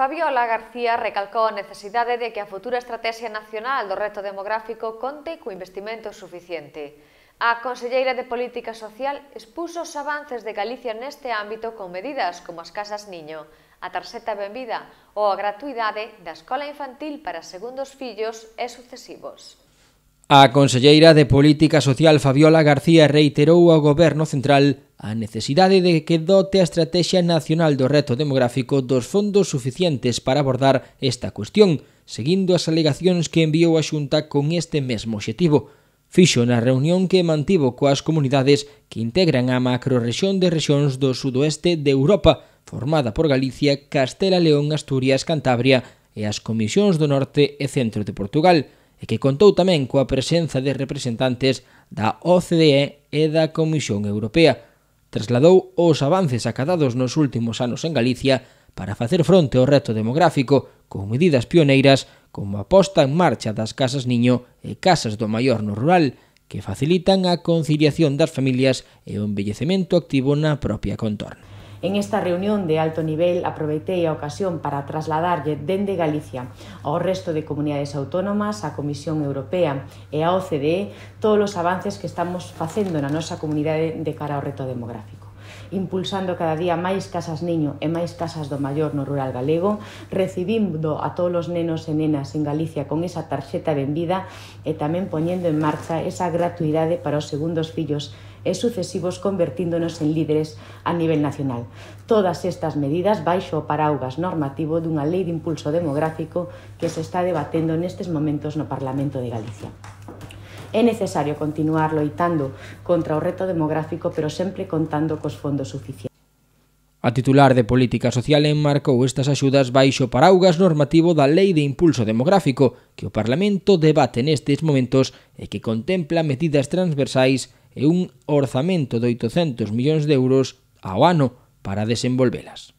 Fabiola García recalcou a necesidade de que a futura Estrategia Nacional do Reto Demográfico conte co investimento suficiente. A Conselleira de Política Social expuso os avances de Galicia neste ámbito con medidas como as casas niño, a tarxeta benvida ou a gratuidade da escola infantil para segundos fillos e sucesivos. A conselleira de Política Social Fabiola García reiterou ao Goberno Central a necesidade de que dote a Estrategia Nacional do Reto Demográfico dos fondos suficientes para abordar esta cuestión, seguindo as alegacións que enviou a Xunta con este mesmo objetivo. Fixo na reunión que mantivo coas comunidades que integran a macrorrexión de rexións do sudoeste de Europa, formada por Galicia, Castela, León, Asturias, Cantabria e as comisións do norte e centro de Portugal, e que contou tamén coa presenza de representantes da OCDE e da Comisión Europea. Trasladou os avances acadados nos últimos anos en Galicia para facer fronte ao reto demográfico con medidas pioneiras como a posta en marcha das casas niño e casas do maior no rural, que facilitan a conciliación das familias e o envellecemento activo na propia contorna. En esta reunión de alto nivel aproveitei a ocasión para trasladarlle dende Galicia ao resto de comunidades autónomas, á Comisión Europea e á OCDE todos os avances que estamos facendo na nosa comunidade de cara ao reto demográfico impulsando cada día máis casas niño e máis casas do maior no rural galego, recibindo a todos os nenos e nenas en Galicia con esa tarxeta benvida e tamén poñendo en marcha esa gratuidade para os segundos fillos e sucesivos convertíndonos en líderes a nivel nacional. Todas estas medidas baixo o paraugas normativo dunha lei de impulso demográfico que se está debatendo nestes momentos no Parlamento de Galicia. É necesario continuar loitando contra o reto demográfico, pero sempre contando cos fondos suficientes. A titular de Política Social enmarcou estas axudas baixo paraugas normativo da Lei de Impulso Demográfico, que o Parlamento debate nestes momentos e que contempla medidas transversais e un orzamento de 800 millóns de euros ao ano para desenvolvelas.